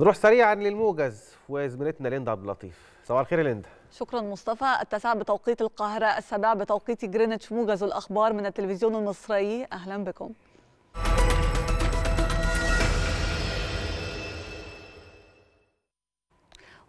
نروح سريعا للموجز وزميلتنا ليندا عبد اللطيف صباح الخير يا ليندا شكرا مصطفى التاسعة بتوقيت القاهرة السابعة بتوقيت جرينتش موجز الأخبار من التلفزيون المصري أهلا بكم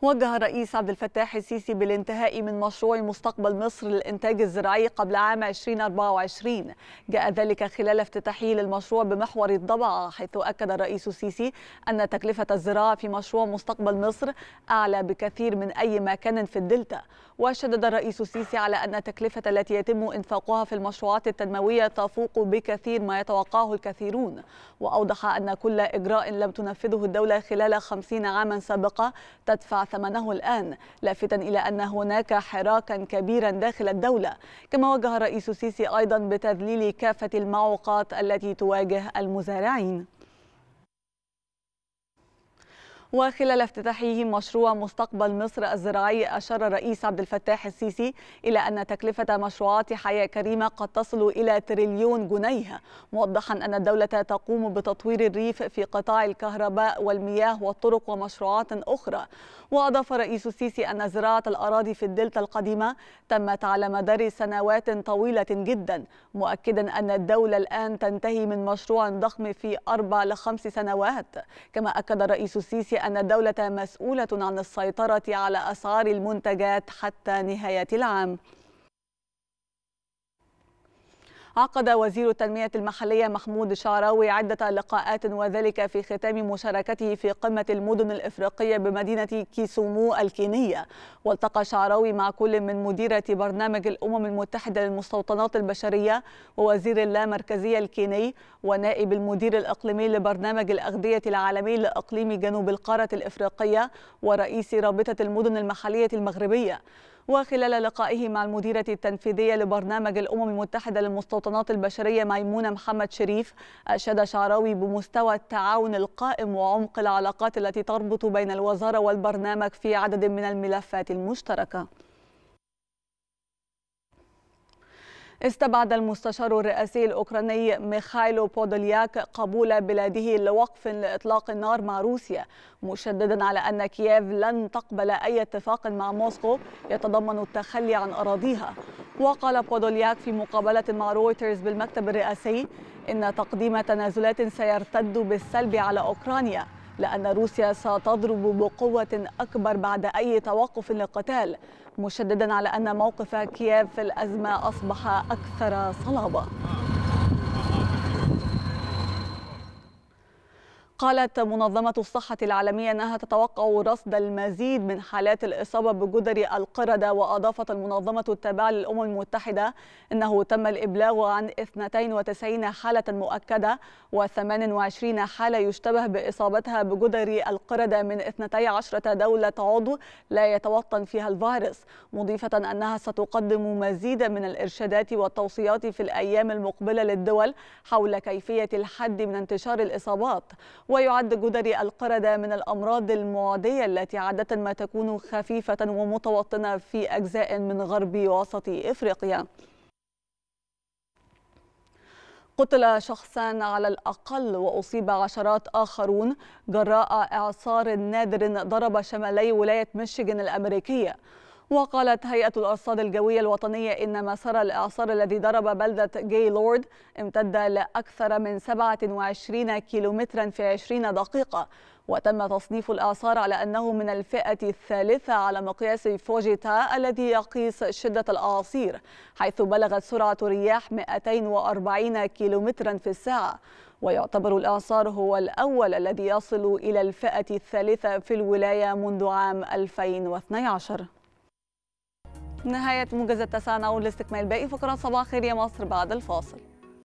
وجه الرئيس عبد الفتاح السيسي بالانتهاء من مشروع مستقبل مصر للإنتاج الزراعي قبل عام 2024 جاء ذلك خلال افتتاحه للمشروع بمحور الضبعة حيث أكد الرئيس السيسي أن تكلفة الزراعة في مشروع مستقبل مصر أعلى بكثير من أي مكان في الدلتا وشدد الرئيس السيسي على أن التكلفة التي يتم إنفاقها في المشروعات التنموية تفوق بكثير ما يتوقعه الكثيرون وأوضح أن كل إجراء لم تنفذه الدولة خلال خمسين عاما سابقة تدفع ثمنه الآن لافتا إلى أن هناك حراكا كبيرا داخل الدولة كما وجه الرئيس السيسي أيضا بتذليل كافة المعوقات التي تواجه المزارعين وخلال افتتاحه مشروع مستقبل مصر الزراعي أشار الرئيس عبد الفتاح السيسي إلى أن تكلفة مشروعات حياة كريمة قد تصل إلى تريليون جنيه موضحا أن الدولة تقوم بتطوير الريف في قطاع الكهرباء والمياه والطرق ومشروعات أخرى وأضاف الرئيس السيسي أن زراعة الأراضي في الدلتا القديمة تمت على مدار سنوات طويلة جدا مؤكدا أن الدولة الآن تنتهي من مشروع ضخم في أربع لخمس سنوات كما أكد الرئيس السيسي أن الدولة مسؤولة عن السيطرة على أسعار المنتجات حتى نهاية العام عقد وزير التنمية المحلية محمود شعراوي عدة لقاءات وذلك في ختام مشاركته في قمة المدن الإفريقية بمدينة كيسومو الكينية والتقى شعراوي مع كل من مديرة برنامج الأمم المتحدة للمستوطنات البشرية ووزير اللامركزية الكيني ونائب المدير الإقليمي لبرنامج الأغذية العالمي لإقليم جنوب القارة الإفريقية ورئيس رابطة المدن المحلية المغربية وخلال لقائه مع المديرة التنفيذية لبرنامج الأمم المتحدة للمستوطنات البشرية ميمونة محمد شريف أشاد شعراوي بمستوى التعاون القائم وعمق العلاقات التي تربط بين الوزارة والبرنامج في عدد من الملفات المشتركة استبعد المستشار الرئاسي الأوكراني ميخايلو بودولياك قبول بلاده لوقف لإطلاق النار مع روسيا مشددا على أن كييف لن تقبل أي اتفاق مع موسكو يتضمن التخلي عن أراضيها وقال بودولياك في مقابلة مع رويترز بالمكتب الرئاسي إن تقديم تنازلات سيرتد بالسلب على أوكرانيا لأن روسيا ستضرب بقوة أكبر بعد أي توقف للقتال مشددا على أن موقف كييف في الأزمة أصبح أكثر صلابة قالت منظمة الصحة العالمية أنها تتوقع رصد المزيد من حالات الإصابة بجدر القردة وأضافت المنظمة التابعة للأمم المتحدة أنه تم الإبلاغ عن 92 حالة مؤكدة و28 حالة يشتبه بإصابتها بجدر القردة من 12 دولة عضو لا يتوطن فيها الفيروس مضيفة أنها ستقدم مزيدا من الإرشادات والتوصيات في الأيام المقبلة للدول حول كيفية الحد من انتشار الإصابات ويعد جدري القردة من الأمراض المعدية التي عادة ما تكون خفيفة ومتوطنة في أجزاء من غرب وسط إفريقيا قتل شخصان على الأقل وأصيب عشرات آخرون جراء إعصار نادر ضرب شمالي ولاية ميشيغان الأمريكية وقالت هيئة الأرصاد الجوية الوطنية إن مسار الإعصار الذي ضرب بلدة لورد امتد لأكثر من 27 كيلومترا في 20 دقيقة وتم تصنيف الإعصار على أنه من الفئة الثالثة على مقياس فوجيتا الذي يقيس شدة الأعاصير حيث بلغت سرعة رياح 240 كيلومترا في الساعة ويعتبر الإعصار هو الأول الذي يصل إلى الفئة الثالثة في الولاية منذ عام 2012 نهاية موجز نعود لاستكمال باقي فقرات صباح خير يا مصر بعد الفاصل